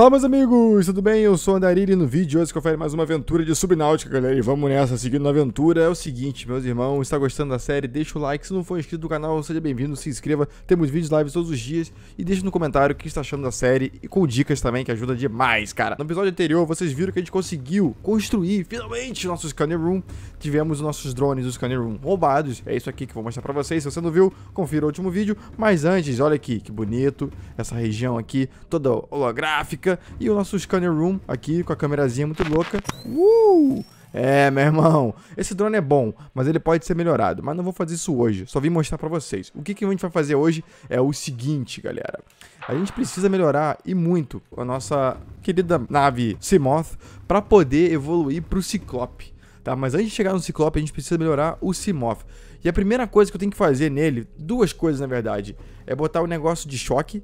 Fala meus amigos, tudo bem? Eu sou o Andarilho e no vídeo de hoje confere mais uma aventura de subnáutica, galera. E vamos nessa, seguindo a aventura. É o seguinte, meus irmãos, está gostando da série? Deixa o like. Se não for inscrito no canal, seja bem-vindo, se inscreva. Temos vídeos lives todos os dias. E deixa no comentário o que está achando da série e com dicas também, que ajuda demais, cara. No episódio anterior, vocês viram que a gente conseguiu construir, finalmente, o nosso Scanner Room. Tivemos os nossos drones do Scanner Room roubados. É isso aqui que eu vou mostrar pra vocês. Se você não viu, confira o último vídeo. Mas antes, olha aqui, que bonito. Essa região aqui, toda holográfica e o nosso scanner room aqui com a câmerazinha muito louca. Uh! É, meu irmão, esse drone é bom, mas ele pode ser melhorado, mas não vou fazer isso hoje, só vim mostrar pra vocês. O que, que a gente vai fazer hoje é o seguinte, galera. A gente precisa melhorar, e muito, a nossa querida nave simoth pra poder evoluir pro Ciclope, tá? Mas antes de chegar no Ciclope, a gente precisa melhorar o simoth E a primeira coisa que eu tenho que fazer nele, duas coisas na verdade, é botar o um negócio de choque,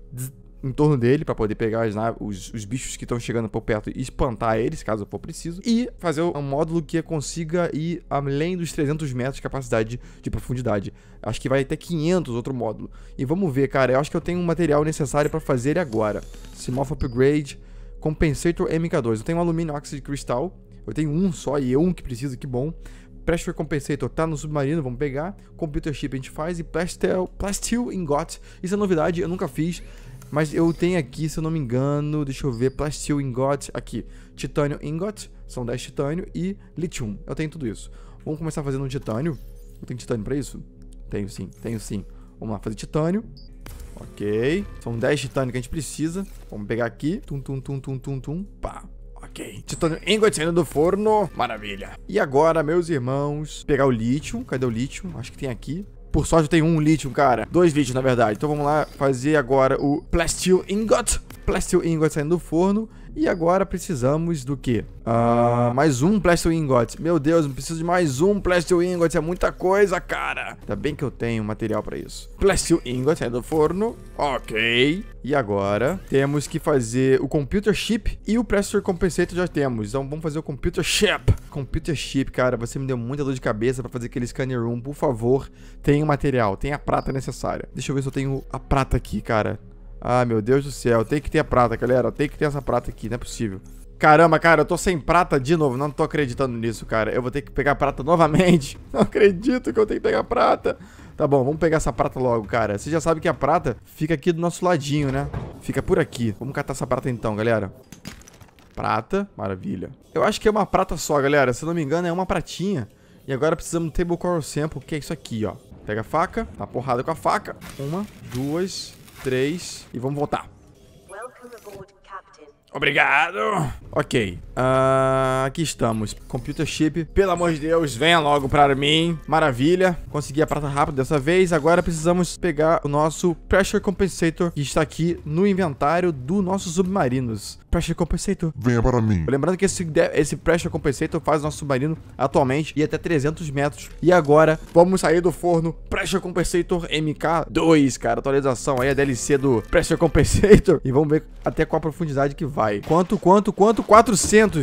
em torno dele para poder pegar os, os bichos que estão chegando por perto e espantar eles, caso for preciso, e fazer um módulo que consiga ir além dos 300 metros de capacidade de profundidade. Acho que vai até 500 outro módulo. E vamos ver, cara, eu acho que eu tenho o um material necessário para fazer ele agora. Simoth Upgrade, Compensator MK2. Eu tenho um alumínio óxido de cristal, eu tenho um só e eu é um que preciso, que bom. Pressure Compensator tá no submarino, vamos pegar. Computer Chip a gente faz e Plastil, Plastil Ingot. Isso é novidade, eu nunca fiz. Mas eu tenho aqui, se eu não me engano, deixa eu ver, plastil ingot aqui. Titânio ingot, são 10 titânio e litium. Eu tenho tudo isso. Vamos começar fazendo um titânio. Eu tenho titânio pra isso? Tenho sim, tenho sim. Vamos lá, fazer titânio. Ok. São 10 titânio que a gente precisa. Vamos pegar aqui. Tum, tum, tum, tum, tum, tum. Pá. Ok. Titânio ingot saindo do forno. Maravilha. E agora, meus irmãos, pegar o lítio. Cadê o lítio? Acho que tem aqui. Por sorte eu tenho um lítio, cara. Dois lítios, na verdade. Então vamos lá fazer agora o Plastil Ingot. Plastil Ingot saindo do forno. E agora precisamos do quê? Ah, mais um Plastic Ingot. Meu Deus, preciso de mais um Plastic Ingot. É muita coisa, cara. Ainda bem que eu tenho material para isso. Plastic Ingot é do forno. Ok. E agora temos que fazer o Computer Chip e o Pressure Compensator já temos. Então vamos fazer o Computer Chip. Computer Chip, cara, você me deu muita dor de cabeça para fazer aquele Scanner Room. Por favor, tenha o material, tenha a prata necessária. Deixa eu ver se eu tenho a prata aqui, cara. Ah, meu Deus do céu. Tem que ter a prata, galera. Tem que ter essa prata aqui. Não é possível. Caramba, cara, eu tô sem prata de novo. Não tô acreditando nisso, cara. Eu vou ter que pegar prata novamente. Não acredito que eu tenho que pegar prata. Tá bom, vamos pegar essa prata logo, cara. Você já sabe que a prata fica aqui do nosso ladinho, né? Fica por aqui. Vamos catar essa prata então, galera. Prata, maravilha. Eu acho que é uma prata só, galera. Se não me engano, é uma pratinha. E agora precisamos do Table Coral Sample, que é isso aqui, ó. Pega a faca, Tá porrada com a faca. Uma, duas, três e vamos voltar. Obrigado. Ok. Uh, aqui estamos. Computer chip. Pelo amor de Deus, venha logo para mim. Maravilha. Consegui a prata rápida dessa vez. Agora precisamos pegar o nosso Pressure Compensator, que está aqui no inventário do nosso submarinos. Pressure Compensator. Venha para mim. Lembrando que esse, esse Pressure Compensator faz nosso submarino atualmente ir até 300 metros. E agora, vamos sair do forno. Pressure Compensator MK2, cara. Atualização aí, a DLC do Pressure Compensator. E vamos ver até qual a profundidade que vai pai. Quanto, quanto, quanto? 400.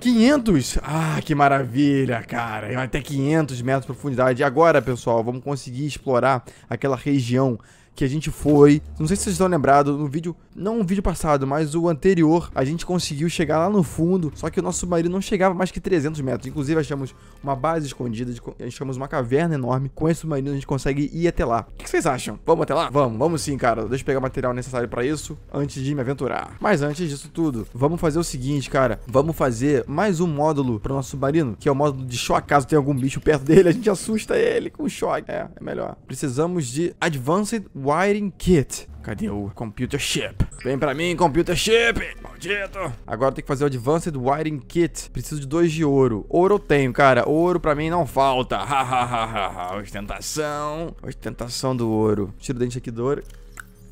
500? Ah, que maravilha, cara. Até 500 metros de profundidade. E agora, pessoal, vamos conseguir explorar aquela região que a gente foi. Não sei se vocês estão lembrados, no vídeo. Não o vídeo passado, mas o anterior. A gente conseguiu chegar lá no fundo. Só que o nosso submarino não chegava mais que 300 metros. Inclusive, achamos uma base escondida. Achamos uma caverna enorme. Com esse submarino, a gente consegue ir até lá. O que vocês acham? Vamos até lá? Vamos, vamos sim, cara. Deixa eu pegar o material necessário pra isso antes de me aventurar. Mas antes disso tudo, vamos fazer o seguinte, cara. Vamos fazer mais um módulo pro nosso submarino, que é o módulo de choque. Caso tenha algum bicho perto dele, a gente assusta ele com choque. É, é melhor. Precisamos de Advanced Wiring Kit. Cadê o Computer Chip? Vem pra mim, Computer Chip! Maldito! Agora tem que fazer o Advanced Wiring Kit. Preciso de dois de ouro. Ouro eu tenho, cara. Ouro pra mim não falta. Ostentação. Ostentação do ouro. Tira o dente aqui do ouro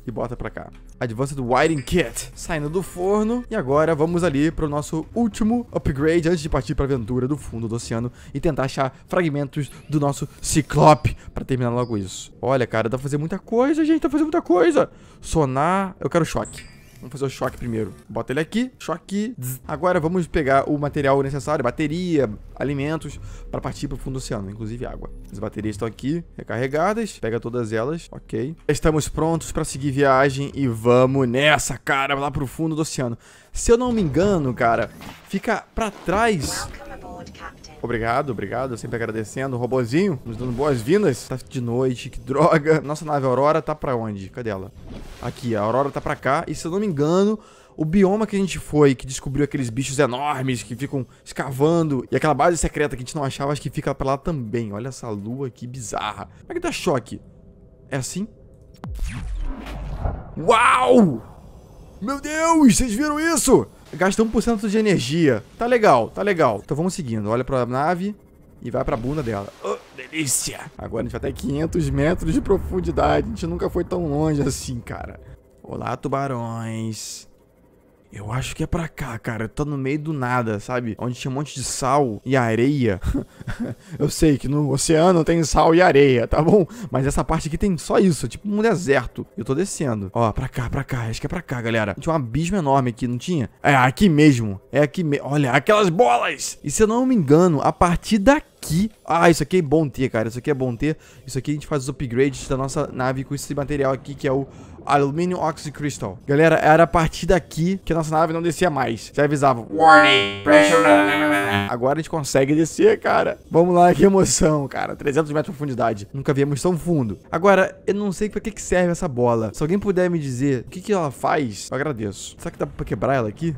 e bota pra cá. Advanced Wiring Kit, saindo do forno. E agora vamos ali para o nosso último upgrade antes de partir para a aventura do fundo do oceano e tentar achar fragmentos do nosso Ciclope para terminar logo isso. Olha, cara, dá pra fazer muita coisa, gente, dá pra fazer muita coisa. Sonar, eu quero choque. Vamos fazer o choque primeiro. Bota ele aqui, choque. Agora vamos pegar o material necessário, bateria, alimentos, para partir para o fundo do oceano, inclusive água. As baterias estão aqui, recarregadas. Pega todas elas, ok. Estamos prontos para seguir viagem e vamos nessa, cara, lá para o fundo do oceano. Se eu não me engano, cara, fica para trás... Welcome Obrigado, obrigado. Sempre agradecendo. Robozinho, nos dando boas-vindas. Tá de noite, que droga. Nossa nave Aurora tá pra onde? Cadê ela? Aqui, a Aurora tá pra cá. E se eu não me engano, o bioma que a gente foi, que descobriu aqueles bichos enormes que ficam escavando, e aquela base secreta que a gente não achava, acho que fica pra lá também. Olha essa lua que bizarra. Como é que dá tá choque? É assim? Uau! Meu Deus, vocês viram isso? Gasta 1% de energia. Tá legal, tá legal. Então vamos seguindo. Olha pra nave e vai pra bunda dela. Oh, delícia! Agora a gente vai até 500 metros de profundidade. A gente nunca foi tão longe assim, cara. Olá, tubarões eu acho que é pra cá, cara. Tá no meio do nada, sabe? Onde tinha um monte de sal e areia. eu sei que no oceano tem sal e areia, tá bom? Mas essa parte aqui tem só isso, tipo um deserto. Eu tô descendo. Ó, pra cá, pra cá. Acho que é pra cá, galera. Tinha um abismo enorme aqui, não tinha? É, aqui mesmo. É aqui mesmo. Olha, aquelas bolas! E se eu não me engano, a partir daqui aqui. Ah, isso aqui é bom ter, cara. Isso aqui é bom ter. Isso aqui a gente faz os upgrades da nossa nave com esse material aqui, que é o Aluminium Oxy Crystal. Galera, era a partir daqui que a nossa nave não descia mais. Você avisava. Warning, pressure... Agora a gente consegue descer, cara. Vamos lá, que emoção, cara. 300 metros de profundidade. Nunca viemos tão fundo. Agora, eu não sei pra que serve essa bola. Se alguém puder me dizer o que, que ela faz, eu agradeço. Será que dá pra quebrar ela aqui?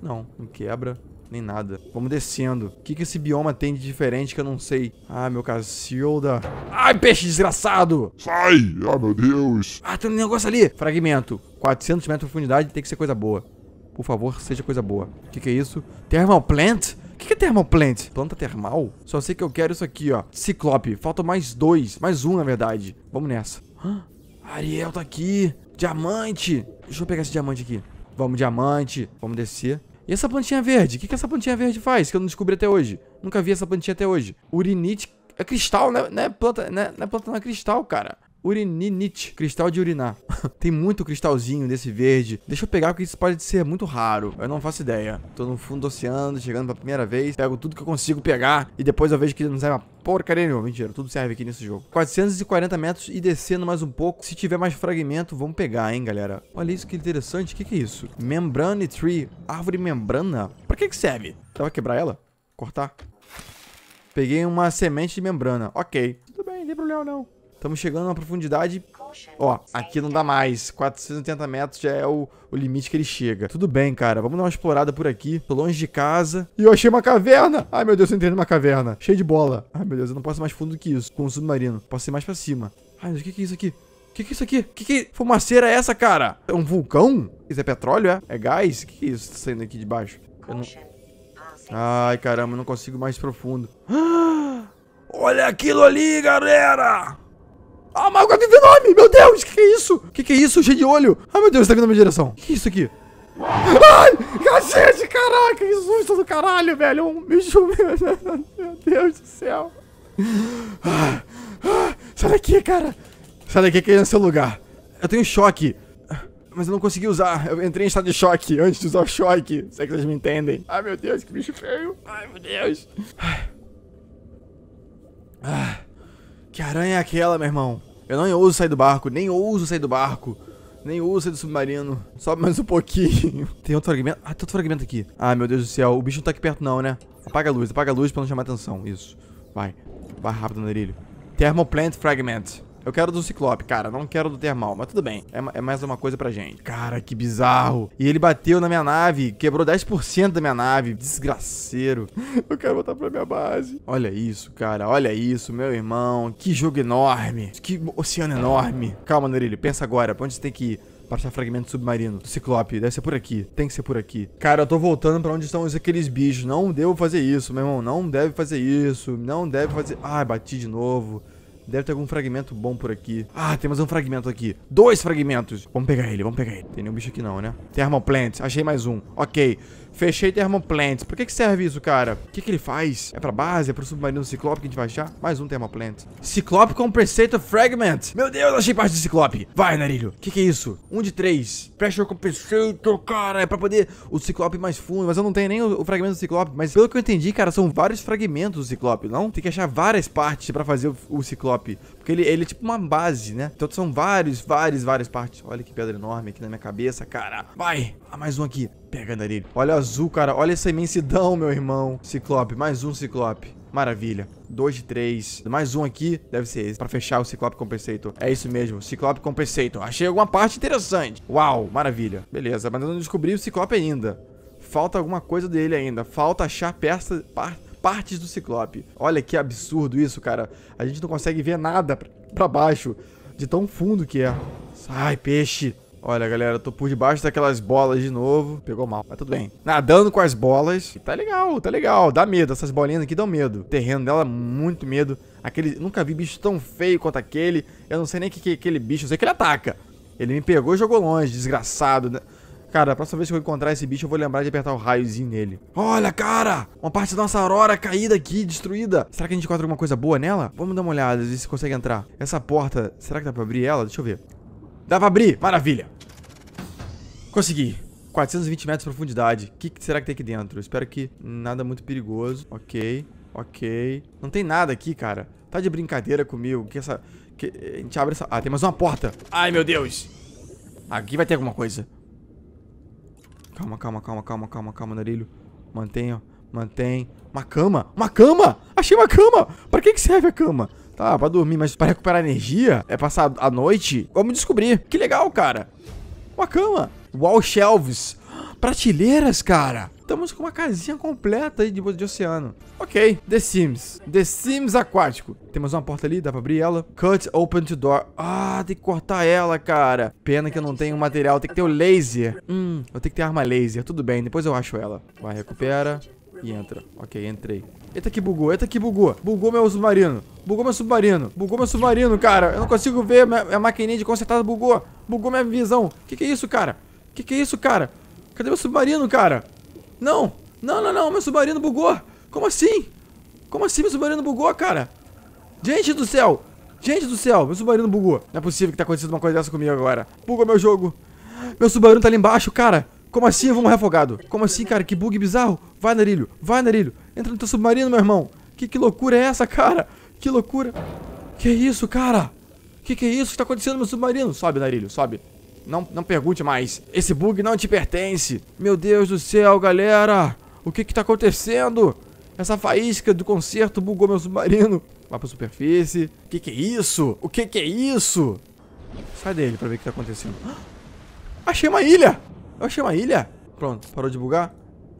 Não, não quebra nem nada. Vamos descendo. O que, que esse bioma tem de diferente que eu não sei? Ah, meu Cacilda. Ai, peixe desgraçado! Sai! Ah, oh, meu Deus! Ah, tem um negócio ali! Fragmento. 400 metros de profundidade tem que ser coisa boa. Por favor, seja coisa boa. O que, que é isso? Thermal Plant? O que, que é plant Planta termal? Só sei que eu quero isso aqui, ó. Ciclope. Faltam mais dois. Mais um, na verdade. Vamos nessa. Ariel tá aqui. Diamante. Deixa eu pegar esse diamante aqui. Vamos, diamante. Vamos descer. E essa plantinha verde? O que, que essa plantinha verde faz? Que eu não descobri até hoje. Nunca vi essa plantinha até hoje. Urinite é cristal, né? Não é planta, não é, não é planta, não é cristal, cara. Urininite, cristal de urinar. Tem muito cristalzinho desse verde. Deixa eu pegar porque isso pode ser muito raro. Eu não faço ideia. Tô no fundo do oceano, chegando pela primeira vez. Pego tudo que eu consigo pegar e depois eu vejo que não serve uma porcaria nenhuma. Mentira, tudo serve aqui nesse jogo. 440 metros e descendo mais um pouco. Se tiver mais fragmento, vamos pegar, hein, galera. Olha isso que interessante. O que, que é isso? Membrane tree. Árvore membrana. Pra que que serve? Dá pra quebrar ela? Cortar? Peguei uma semente de membrana. Ok. Tudo bem, não tem problema não. Estamos chegando na profundidade. Ó, aqui não dá mais. 480 metros já é o, o, limite que ele chega. Tudo bem, cara. Vamos dar uma explorada por aqui. Tô longe de casa. E eu achei uma caverna. Ai, meu Deus, eu entrei numa caverna. Cheio de bola. Ai, meu Deus, eu não posso ir mais fundo do que isso. Com o um submarino. Posso ir mais pra cima. Ai, mas o que, que é isso aqui? O que, que é isso aqui? O que, que fumaceira é essa, cara? É um vulcão? Isso é petróleo, é? É gás? O que, que é isso tá saindo aqui de baixo? Eu não... Ai, caramba, eu não consigo mais profundo. Olha aquilo ali, galera! Ah, uma de nome! Meu Deus, o que, que, é isso? O que, que, é isso, cheio de olho? Ai, ah, meu Deus, tá vindo na minha direção. O que, que é isso aqui? Ai, cacete, caraca, que susto do caralho, velho. Um bicho, meu Deus do céu. Ah, ah, sai daqui, cara. Sai daqui que é no seu lugar. Eu tenho choque. Mas eu não consegui usar. Eu entrei em estado de choque antes de usar o choque. Será é que vocês me entendem. Ai, meu Deus, que bicho feio. Ai, meu Deus. Ah. Que aranha é aquela, meu irmão? Eu não ouso sair do barco, nem ouso sair do barco. Nem ouso sair do submarino. Sobe mais um pouquinho. tem outro fragmento? Ah, tem outro fragmento aqui. Ah, meu Deus do céu. O bicho não tá aqui perto não, né? Apaga a luz, apaga a luz pra não chamar atenção. Isso. Vai. Vai rápido, Narilho. Thermoplant Fragment. Eu quero do Ciclope, cara. Não quero do Termal, mas tudo bem. É, é mais uma coisa pra gente. Cara, que bizarro. E ele bateu na minha nave, quebrou 10% da minha nave. Desgraceiro. Eu quero voltar pra minha base. Olha isso, cara. Olha isso, meu irmão. Que jogo enorme. Que oceano enorme. Calma, Nerilho. Pensa agora. Pra onde você tem que ir? para fragmento submarino. Do Ciclope, deve ser por aqui. Tem que ser por aqui. Cara, eu tô voltando para onde estão aqueles bichos. Não devo fazer isso, meu irmão. Não deve fazer isso. Não deve fazer... Ai, bati de novo. Deve ter algum fragmento bom por aqui. Ah, tem mais um fragmento aqui. Dois fragmentos. Vamos pegar ele, vamos pegar ele. Tem nenhum bicho aqui não, né? Thermal Plant. Achei mais um. Ok. Fechei Thermoplant. Por que, que serve isso, cara? O que, que ele faz? É pra base? É pro submarino Ciclope que a gente vai achar? Mais um Thermoplant. Ciclope Compensator Fragment. Meu Deus, achei parte do Ciclope. Vai, Narilho. O que, que é isso? Um de três. Pressure Compensator, cara. É pra poder o Ciclope mais fundo. Mas eu não tenho nem o, o fragmento do Ciclope. Mas pelo que eu entendi, cara, são vários fragmentos do Ciclope, não? Tem que achar várias partes pra fazer o, o Ciclope. Porque ele, ele é tipo uma base, né? Então são vários, vários, várias partes. Olha que pedra enorme aqui na minha cabeça, cara. Vai. Ah, mais um aqui. Pegando ali. Olha o azul, cara. Olha essa imensidão, meu irmão. Ciclope. Mais um ciclope. Maravilha. Dois, de Mais um aqui. Deve ser esse. Pra fechar o Ciclope Compensator. É isso mesmo. Ciclope Compensator. Achei alguma parte interessante. Uau. Maravilha. Beleza. Mas eu não descobri o Ciclope ainda. Falta alguma coisa dele ainda. Falta achar peças, Par, partes do Ciclope. Olha que absurdo isso, cara. A gente não consegue ver nada pra, pra baixo. De tão fundo que é. Sai, peixe. Olha, galera, tô por debaixo daquelas bolas de novo. Pegou mal, mas tudo bem. Nadando com as bolas. E tá legal, tá legal. Dá medo, essas bolinhas aqui dão medo. O terreno dela, muito medo. Aquele, nunca vi bicho tão feio quanto aquele. Eu não sei nem o que, que aquele bicho, eu sei que ele ataca. Ele me pegou e jogou longe, desgraçado, né? Cara, a próxima vez que eu encontrar esse bicho, eu vou lembrar de apertar o raiozinho nele. Olha, cara! Uma parte da nossa aurora caída aqui, destruída. Será que a gente encontra alguma coisa boa nela? Vamos dar uma olhada, ver se consegue entrar. Essa porta, será que dá pra abrir ela? Deixa eu ver. Dá pra abrir. Maravilha. Consegui. 420 metros de profundidade. O que, que será que tem aqui dentro? espero que nada muito perigoso. Ok. Ok. Não tem nada aqui, cara. Tá de brincadeira comigo. Que essa... Que... A gente abre essa... Ah, tem mais uma porta. Ai, meu Deus. Aqui vai ter alguma coisa. Calma, calma, calma, calma, calma, calma, Narilho. Mantenha, mantém. Uma cama. Uma cama! Achei uma cama! Pra que, que serve a cama? Tá, pra dormir, mas pra recuperar energia, é passar a noite. Vamos descobrir. Que legal, cara. Uma cama. Wall shelves. Prateleiras, cara. Estamos com uma casinha completa aí de, de oceano. Ok. The Sims. The Sims aquático. Temos uma porta ali, dá pra abrir ela. Cut open to door. Ah, tem que cortar ela, cara. Pena que eu não tenho material. Tem que ter o laser. Hum, eu tenho que ter arma laser. Tudo bem, depois eu acho ela. Vai, recupera. E entra. Ok, entrei. Eita que bugou, eita que bugou. Bugou meu submarino. Bugou meu submarino. Bugou meu submarino, cara. Eu não consigo ver. Minha, minha maquininha de consertada bugou. Bugou minha visão. Que que é isso, cara? Que que é isso, cara? Cadê meu submarino, cara? Não. Não, não, não. Meu submarino bugou. Como assim? Como assim meu submarino bugou, cara? Gente do céu. Gente do céu. Meu submarino bugou. Não é possível que tá acontecendo uma coisa dessa comigo agora. Bugou meu jogo. Meu submarino tá ali embaixo, cara. Como assim? vou morrer afogado Como assim, cara? Que bug bizarro. Vai, Narilho. Vai, Narilho. Entra no teu submarino, meu irmão. Que, que loucura é essa, cara? Que loucura. Que é isso, cara? Que que é isso que tá acontecendo no meu submarino? Sobe, Narilho, sobe. Não, não pergunte mais. Esse bug não te pertence. Meu Deus do céu, galera. O que que tá acontecendo? Essa faísca do concerto bugou meu submarino. Vai pra superfície. O que que é isso? O que que é isso? Sai dele pra ver o que tá acontecendo. Achei uma ilha! Eu achei uma ilha! Pronto, parou de bugar.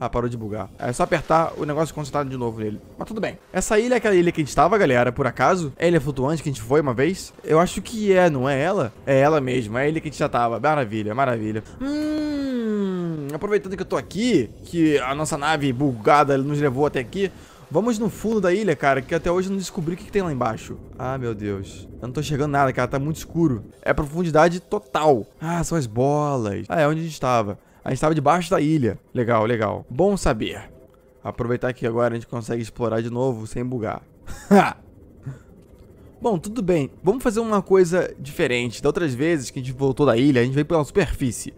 Ah, parou de bugar. É só apertar o negócio concentrado de novo nele. Mas tudo bem. Essa ilha é aquela ilha que a gente tava, galera, por acaso? É a ilha flutuante que a gente foi uma vez? Eu acho que é, não é ela? É ela mesmo, é a ilha que a gente já tava. Maravilha, maravilha. Hum, aproveitando que eu tô aqui, que a nossa nave bugada nos levou até aqui, Vamos no fundo da ilha, cara, que até hoje eu não descobri o que, que, tem lá embaixo. Ah, meu Deus. Eu não tô chegando nada, cara, tá muito escuro. É profundidade total. Ah, são as bolas. Ah, é onde a gente estava. A gente estava debaixo da ilha. Legal, legal. Bom saber. Aproveitar que agora a gente consegue explorar de novo sem bugar. Bom, tudo bem. Vamos fazer uma coisa diferente. Da outras vezes que a gente voltou da ilha, a gente veio pela superfície.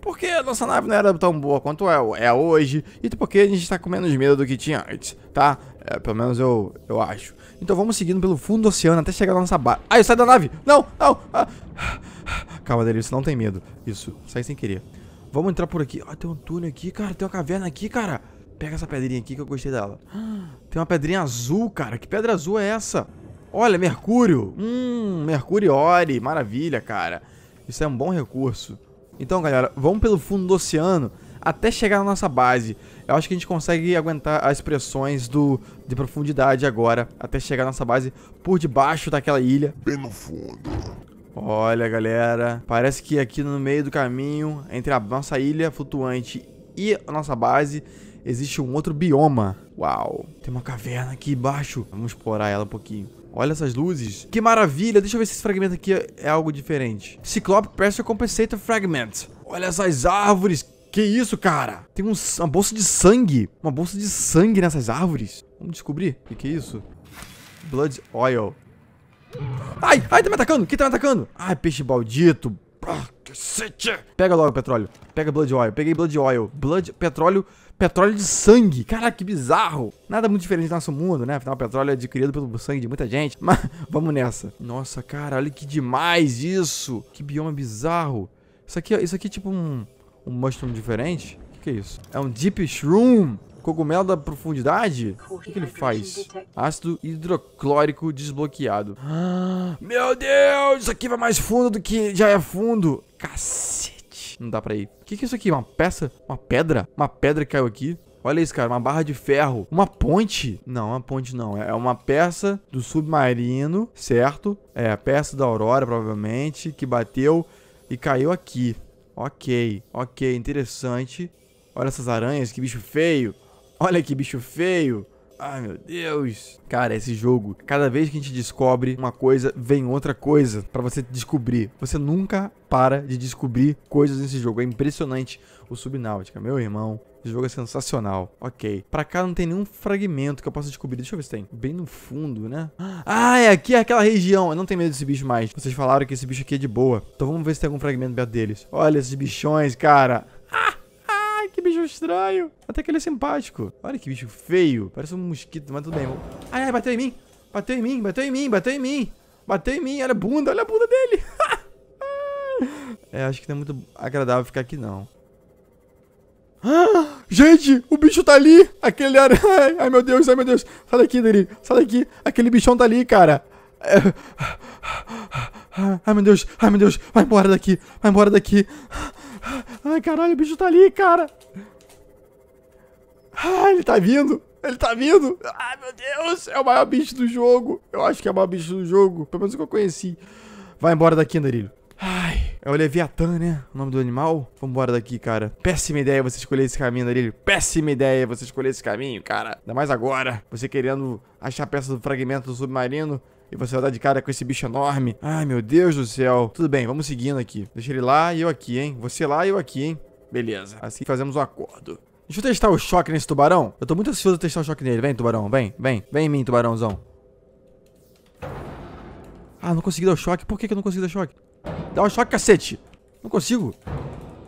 Porque a nossa nave não era tão boa quanto é, é hoje. E porque a gente está com menos medo do que tinha antes, tá? É, pelo menos eu, eu acho. Então vamos seguindo pelo fundo do oceano até chegar na nossa ba... Ai, ah, sai da nave! Não, não! Ah. Calma, dele. você não tem medo. Isso, sai sem querer. Vamos entrar por aqui. Ó, ah, tem um túnel aqui, cara. Tem uma caverna aqui, cara. Pega essa pedrinha aqui que eu gostei dela. Ah. tem uma pedrinha azul, cara. Que pedra azul é essa? Olha, mercúrio. Hum, mercuriore. Maravilha, cara. Isso é um bom recurso. Então, galera, vamos pelo fundo do oceano até chegar na nossa base. Eu acho que a gente consegue aguentar as pressões do, de profundidade agora, até chegar na nossa base por debaixo daquela ilha. Bem no fundo. Olha, galera, parece que aqui no meio do caminho, entre a nossa ilha flutuante e a nossa base, existe um outro bioma. Uau, tem uma caverna aqui embaixo. Vamos explorar ela um pouquinho. Olha essas luzes. Que maravilha. Deixa eu ver se esse fragmento aqui é algo diferente. Ciclope Pressure Compensator Fragment. Olha essas árvores. Que isso, cara? Tem um, uma bolsa de sangue. Uma bolsa de sangue nessas árvores. Vamos descobrir. O que, que é isso? Blood Oil. Ai, ai, tá me atacando. Quem tá me atacando? Ai, peixe maldito. Ah, Pega logo o petróleo. Pega Blood Oil. Peguei Blood Oil. Blood, petróleo, petróleo de sangue. Caraca, que bizarro. Nada muito diferente do nosso mundo, né? Afinal, o petróleo é adquirido pelo sangue de muita gente. Mas vamos nessa. Nossa, cara, olha que demais isso. Que bioma bizarro. Isso aqui, é, isso aqui é tipo um, um mushroom diferente. O que, que é isso? É um Deep Shroom. Cogumelo da profundidade? O que, que ele faz? Ácido hidroclórico desbloqueado. Ah, meu Deus! Isso aqui vai mais fundo do que já é fundo. Cacete. Não dá pra ir. O que, que é isso aqui? Uma peça? Uma pedra? Uma pedra que caiu aqui? Olha isso, cara, uma barra de ferro, uma ponte. Não, uma ponte não, é uma peça do submarino, certo? É, a peça da Aurora, provavelmente, que bateu e caiu aqui. Ok, ok, interessante. Olha essas aranhas, que bicho feio. Olha que bicho feio. Ai meu Deus. Cara, esse jogo, cada vez que a gente descobre uma coisa, vem outra coisa para você descobrir. Você nunca para de descobrir coisas nesse jogo. É impressionante o Subnáutica, meu irmão. Esse jogo é sensacional. Ok. Pra cá não tem nenhum fragmento que eu possa descobrir. Deixa eu ver se tem. Bem no fundo, né? Ah, é aqui, é aquela região. Eu não tenho medo desse bicho mais. Vocês falaram que esse bicho aqui é de boa. Então vamos ver se tem algum fragmento perto deles. Olha esses bichões, cara. Ah! bicho estranho. Até que ele é simpático. Olha que bicho feio. Parece um mosquito, mas tudo bem. Ai, ai, bateu em mim. Bateu em mim, bateu em mim, bateu em mim. Bateu em mim, olha a bunda, olha a bunda dele. é, acho que não é muito agradável ficar aqui, não. Ah, gente, o bicho tá ali. Aquele aranha. Ai, ai, meu Deus, ai, meu Deus. Sai daqui, Dani. Sai daqui. Aquele bichão tá ali, cara. É... Ai, meu Deus. Ai, meu Deus. Vai embora daqui. Vai embora daqui. Ai, caralho, o bicho tá ali, cara. Ah, ele tá vindo. Ele tá vindo. Ai, meu Deus. É o maior bicho do jogo. Eu acho que é o maior bicho do jogo. Pelo menos o que eu conheci. Vai embora daqui, Andarilho. Ai, é o Leviatã, né? O nome do animal? Vambora daqui, cara. Péssima ideia você escolher esse caminho, Andarilho. Péssima ideia você escolher esse caminho, cara. Ainda mais agora. Você querendo achar a peça do fragmento do submarino e você vai dar de cara com esse bicho enorme. Ai, meu Deus do céu. Tudo bem, vamos seguindo aqui. Deixa ele lá e eu aqui, hein? Você lá e eu aqui, hein? Beleza. Assim fazemos um acordo. Deixa eu testar o choque nesse tubarão. Eu tô muito ansioso de testar o choque nele. Vem, tubarão, vem, vem. Vem em mim, tubarãozão. Ah, não consegui dar o choque. Por que, que eu não consegui dar choque? Dá o choque, cacete. Não consigo.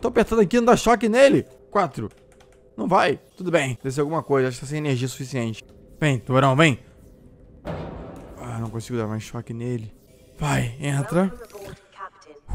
Tô apertando aqui, não dá choque nele. Quatro. Não vai. Tudo bem. Desceu alguma coisa. Acho que tá sem energia suficiente. Vem, tubarão, vem não consigo dar mais choque nele. Vai, entra.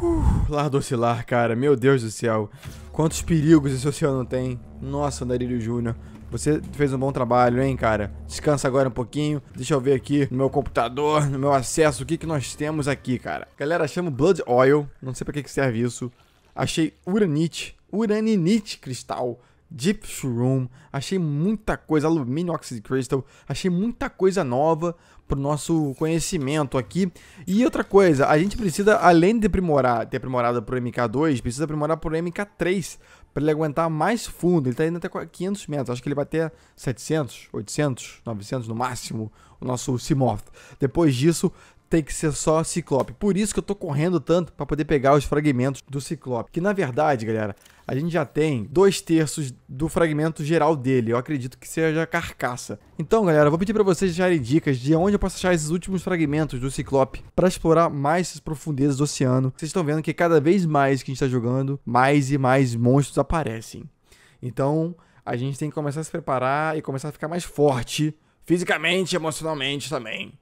Uh, oscilar, cara. Meu Deus do céu. Quantos perigos esse oceano tem. Nossa, Andarilho Júnior. Você fez um bom trabalho, hein, cara? Descansa agora um pouquinho. Deixa eu ver aqui no meu computador, no meu acesso, o que, que nós temos aqui, cara. Galera, chamo Blood Oil. Não sei pra que, que serve isso. Achei Uranite. Uraninite cristal. Deep Shroom, achei muita coisa, Aluminium Oxide Crystal, achei muita coisa nova pro nosso conhecimento aqui. E outra coisa, a gente precisa, além de aprimorar, ter aprimorado pro MK2, precisa aprimorar pro MK3, para ele aguentar mais fundo. Ele tá indo até 500 metros, acho que ele vai ter 700, 800, 900 no máximo, o nosso Simoth. Depois disso, tem que ser só Ciclope. Por isso que eu tô correndo tanto para poder pegar os fragmentos do Ciclope. Que na verdade, galera, a gente já tem dois terços do fragmento geral dele. Eu acredito que seja a carcaça. Então, galera, eu vou pedir para vocês deixarem dicas de onde eu posso achar esses últimos fragmentos do Ciclope para explorar mais as profundezas do oceano. Vocês estão vendo que cada vez mais que a gente está jogando, mais e mais monstros aparecem. Então, a gente tem que começar a se preparar e começar a ficar mais forte fisicamente, emocionalmente também.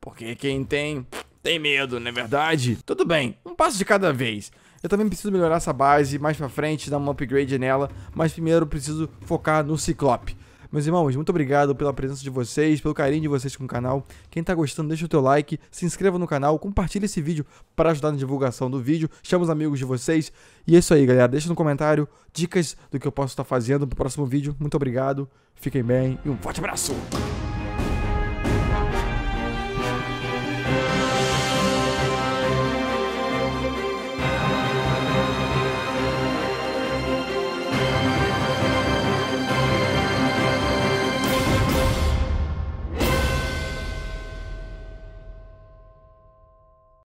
Porque quem tem, tem medo, não é verdade? Tudo bem, um passo de cada vez. Eu também preciso melhorar essa base mais pra frente, dar um upgrade nela, mas primeiro preciso focar no Ciclope. Meus irmãos, muito obrigado pela presença de vocês, pelo carinho de vocês com o canal. Quem tá gostando, deixa o teu like, se inscreva no canal, compartilha esse vídeo para ajudar na divulgação do vídeo, chama os amigos de vocês. E é isso aí, galera. Deixa no comentário dicas do que eu posso estar tá fazendo pro próximo vídeo. Muito obrigado, fiquem bem e um forte abraço!